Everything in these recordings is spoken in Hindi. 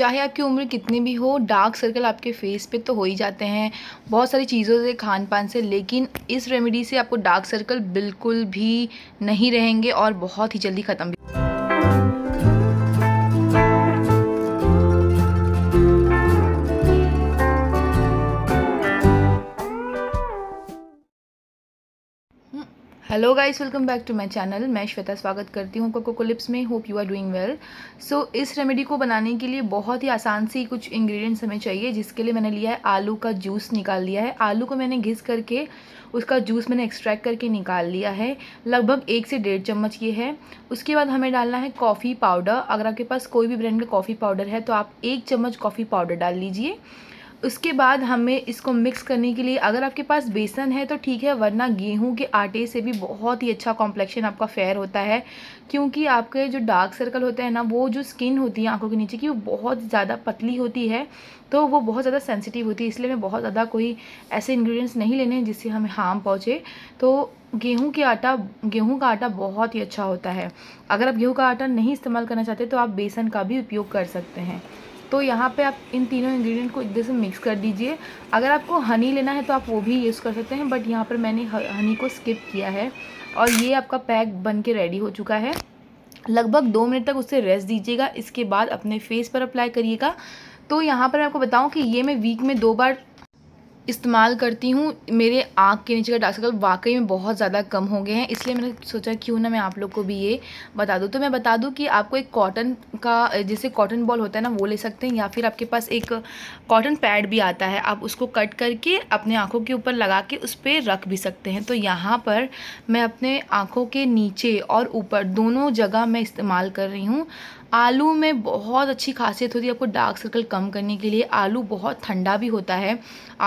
चाहे आपकी उम्र कितनी भी हो डार्क सर्कल आपके फेस पे तो हो ही जाते हैं बहुत सारी चीज़ों से खान पान से लेकिन इस रेमेडी से आपको डार्क सर्कल बिल्कुल भी नहीं रहेंगे और बहुत ही जल्दी ख़त्म hello guys welcome back to my channel मैं श्वेता स्वागत करती हूँ कोको क्लिप्स में hope you are doing well so इस रेमेडी को बनाने के लिए बहुत ही आसान सी कुछ इंग्रेडिएंट्स हमें चाहिए जिसके लिए मैंने लिया है आलू का जूस निकाल लिया है आलू को मैंने घिस करके उसका जूस मैंने एक्सट्रैक्ट करके निकाल लिया है लगभग एक से डेढ़ चम्मच ये है उसके बाद हमें डालना है कॉफ़ी पाउडर अगर आपके पास कोई भी ब्रांड का कॉफ़ी पाउडर है तो आप एक चम्मच कॉफ़ी पाउडर डाल लीजिए उसके बाद हमें इसको मिक्स करने के लिए अगर आपके पास बेसन है तो ठीक है वरना गेहूं के आटे से भी बहुत ही अच्छा कॉम्प्लेक्शन आपका फेयर होता है क्योंकि आपके जो डार्क सर्कल होते हैं ना वो जो स्किन होती है आंखों के नीचे की वो बहुत ज़्यादा पतली होती है तो वो बहुत ज़्यादा सेंसिटिव होती है इसलिए हमें बहुत ज़्यादा कोई ऐसे इन्ग्रीडियंट्स नहीं लेने हैं जिससे हमें हार्म पहुँचे तो गेहूं के आटा गेहूं का आटा बहुत ही अच्छा होता है अगर आप गेहूं का आटा नहीं इस्तेमाल करना चाहते तो आप बेसन का भी उपयोग कर सकते हैं तो यहाँ पे आप इन तीनों इंग्रेडिएंट को एक जैसे मिक्स कर दीजिए अगर आपको हनी लेना है तो आप वो भी यूज़ कर सकते हैं बट यहाँ पर मैंने हनी को स्किप किया है और ये आपका पैक बन के रेडी हो चुका है लगभग दो मिनट तक उसे रेस्ट दीजिएगा इसके बाद अपने फेस पर अप्लाई करिएगा तो यहाँ पर मैं आपको बताऊँ कि ये मैं वीक में दो बार इस्तेमाल करती हूँ मेरे आँख के नीचे का डार्क सर्कल वाकई में बहुत ज़्यादा कम हो गए हैं इसलिए मैंने सोचा क्यों ना मैं आप लोग को भी ये बता दूँ तो मैं बता दूँ कि आपको एक कॉटन का जैसे कॉटन बॉल होता है ना वो ले सकते हैं या फिर आपके पास एक कॉटन पैड भी आता है आप उसको कट करके अपने आँखों के ऊपर लगा के उस पर रख भी सकते हैं तो यहाँ पर मैं अपने आँखों के नीचे और ऊपर दोनों जगह मैं इस्तेमाल कर रही हूँ आलू में बहुत अच्छी खासियत होती है आपको डार्क सर्कल कम करने के लिए आलू बहुत ठंडा भी होता है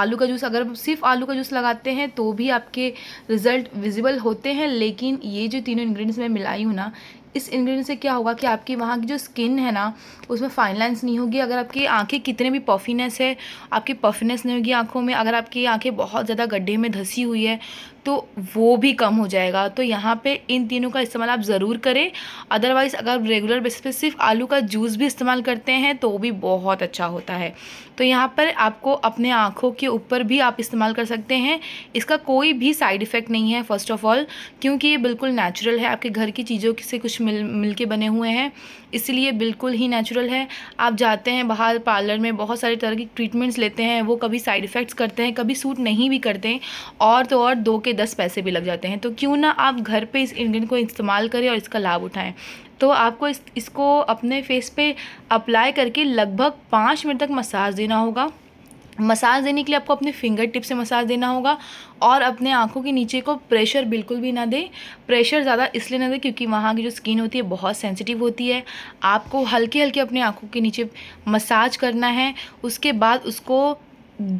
आलू का जूस अगर सिर्फ आलू का जूस लगाते हैं तो भी आपके रिज़ल्ट विजिबल होते हैं लेकिन ये जो तीनों इन्ग्रीडियंट्स मैं मिलाई हूँ ना इस इंग्रेडिएंट से क्या होगा कि आपकी वहाँ की जो स्किन है ना उसमें फाइन लाइन्स नहीं होगी अगर आपकी आंखें कितने भी पफीनेस है आपकी पफीनेस नहीं होगी आंखों में अगर आपकी आंखें बहुत ज़्यादा गड्ढे में धसी हुई है तो वो भी कम हो जाएगा तो यहाँ पे इन तीनों का इस्तेमाल आप ज़रूर करें अदरवाइज़ अगर रेगुलर बेसिस पे सिर्फ आलू का जूस भी इस्तेमाल करते हैं तो वो भी बहुत अच्छा होता है तो यहाँ पर आपको अपने आँखों के ऊपर भी आप इस्तेमाल कर सकते हैं इसका कोई भी साइड इफ़ेक्ट नहीं है फ़र्स्ट ऑफ़ ऑल क्योंकि ये बिल्कुल नेचुरल है आपके घर की चीज़ों से कुछ मिल मिल के बने हुए हैं इसलिए बिल्कुल ही नेचुरल है आप जाते हैं बाहर पार्लर में बहुत सारी तरह की ट्रीटमेंट्स लेते हैं वो कभी साइड इफ़ेक्ट्स करते हैं कभी सूट नहीं भी करते हैं और तो और दो के दस पैसे भी लग जाते हैं तो क्यों ना आप घर पर इस इंग्रेडिएंट को इस्तेमाल करें और इसका लाभ उठाएँ तो आपको इस, इसको अपने फेस पे अप्लाई करके लगभग पाँच मिनट तक मसाज देना होगा मसाज देने के लिए आपको अपने फिंगर टिप से मसाज देना होगा और अपने आँखों के नीचे को प्रेशर बिल्कुल भी ना दे प्रेशर ज़्यादा इसलिए ना दे क्योंकि वहाँ की जो स्किन होती है बहुत सेंसिटिव होती है आपको हल्के हल्के अपने आँखों के नीचे मसाज करना है उसके बाद उसको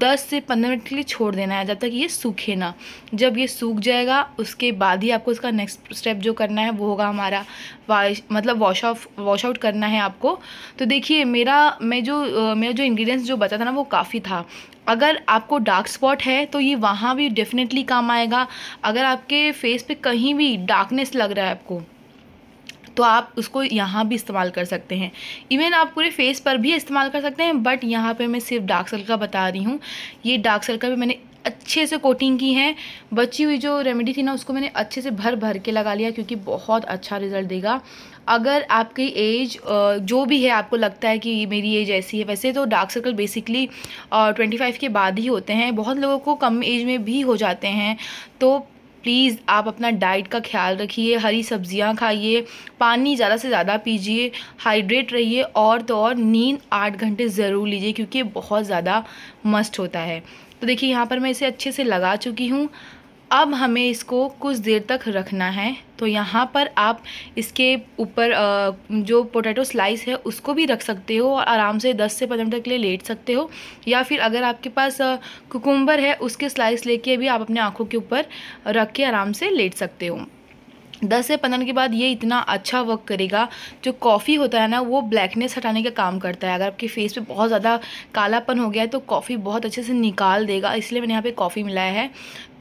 दस से पंद्रह मिनट के लिए छोड़ देना है जब तक ये सूखे ना जब ये सूख जाएगा उसके बाद ही आपको इसका नेक्स्ट स्टेप जो करना है वो होगा हमारा वाश मतलब वॉश ऑफ वॉश आउट करना है आपको तो देखिए मेरा मैं जो मेरा जो इंग्रेडिएंट्स जो बचा था ना वो काफ़ी था अगर आपको डार्क स्पॉट है तो ये वहाँ भी डेफिनेटली काम आएगा अगर आपके फेस पे कहीं भी डार्कनेस लग रहा है आपको तो आप उसको यहाँ भी इस्तेमाल कर सकते हैं इवन आप पूरे फेस पर भी इस्तेमाल कर सकते हैं बट यहाँ पे मैं सिर्फ डार्क सर्कल का बता रही हूँ ये डार्क सर्कल भी मैंने अच्छे से कोटिंग की है बची हुई जो रेमेडी थी ना उसको मैंने अच्छे से भर भर के लगा लिया क्योंकि बहुत अच्छा रिजल्ट देगा अगर आपकी एज जो भी है आपको लगता है कि मेरी एज ऐसी है वैसे तो dark circle basically twenty five के बाद ही होते हैं बहुत लोगों को कम एज में भी हो जाते हैं तो प्लीज़ आप अपना डाइट का ख्याल रखिए हरी सब्जियां खाइए पानी ज़्यादा से ज़्यादा पीजिए हाइड्रेट रहिए और तो और नींद आठ घंटे ज़रूर लीजिए क्योंकि बहुत ज़्यादा मस्ट होता है तो देखिए यहाँ पर मैं इसे अच्छे से लगा चुकी हूँ अब हमें इसको कुछ देर तक रखना है तो यहाँ पर आप इसके ऊपर जो पोटैटो स्लाइस है उसको भी रख सकते हो और आराम से 10 से 15 मिनट के लिए लेट सकते हो या फिर अगर आपके पास कुकुम्बर है उसके स्लाइस लेके भी आप अपने आँखों के ऊपर रख के आराम से लेट सकते हो दस से पंद्रह के बाद ये इतना अच्छा वर्क करेगा जो कॉफ़ी होता है ना वो ब्लैकनेस हटाने का काम करता है अगर आपके फेस पे बहुत ज़्यादा कालापन हो गया है तो कॉफ़ी बहुत अच्छे से निकाल देगा इसलिए मैंने यहाँ पे कॉफ़ी मिलाया है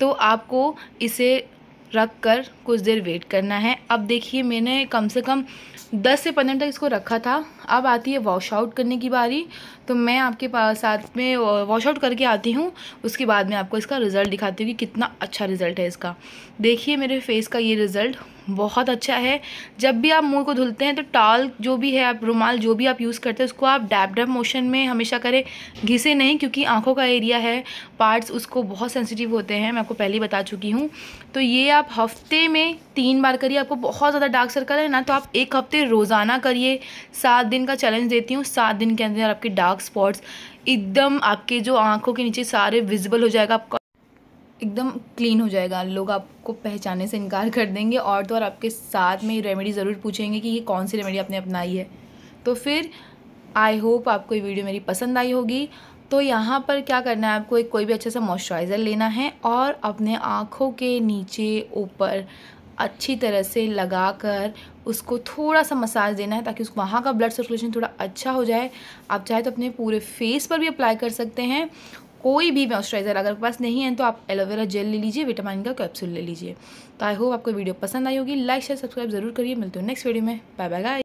तो आपको इसे रख कर कुछ देर वेट करना है अब देखिए मैंने कम से कम दस से पंद्रह तक इसको रखा था अब आती है वॉश आउट करने की बारी तो मैं आपके पास साथ में वॉश आउट करके आती हूँ उसके बाद में आपको इसका रिज़ल्ट दिखाती हूँ कि कितना अच्छा रिज़ल्ट है इसका देखिए मेरे फेस का ये रिज़ल्ट बहुत अच्छा है जब भी आप मुंह को धुलते हैं तो टाल जो भी है आप रुमाल जो भी आप यूज़ करते हैं उसको आप डैप डैप मोशन में हमेशा करें घिसे नहीं क्योंकि आँखों का एरिया है पार्ट्स उसको बहुत सेंसिटिव होते हैं मैं आपको पहले ही बता चुकी हूँ तो ये आप हफ्ते में तीन बार करिए आपको बहुत ज़्यादा डार्क सर्कल है ना तो आप एक हफ्ते रोज़ाना करिए सात दिन का चैलेंज देती हूँ सात दिन के अंदर आपके डार्क स्पॉट्स एकदम आपके जो आँखों के नीचे सारे विजिबल हो जाएगा आपका एकदम क्लीन हो जाएगा लोग आपको पहचाने से इनकार कर देंगे और तो और आपके साथ में रेमेडी ज़रूर पूछेंगे कि ये कौन सी रेमेडी आपने अपनाई है तो फिर आई होप आपको ये वीडियो मेरी पसंद आई होगी तो यहाँ पर क्या करना है आपको एक कोई भी अच्छा सा मॉइस्चराइज़र लेना है और अपने आँखों के नीचे ऊपर अच्छी तरह से लगा कर उसको थोड़ा सा मसाज देना है ताकि उस वहाँ का ब्लड सर्कुलेशन थोड़ा अच्छा हो जाए आप चाहे तो अपने पूरे फेस पर भी अप्लाई कर सकते हैं कोई भी मॉइस्चराइज़र अगर पास नहीं है तो आप एलोवेरा जेल ले लीजिए विटामिन का कैप्सूल ले लीजिए तो आई होप आपको वीडियो पसंद आई होगी लाइक शेयर सब्सक्राइब जरूर करिए मिलते हो नेक्स्ट वीडियो में बाय बाय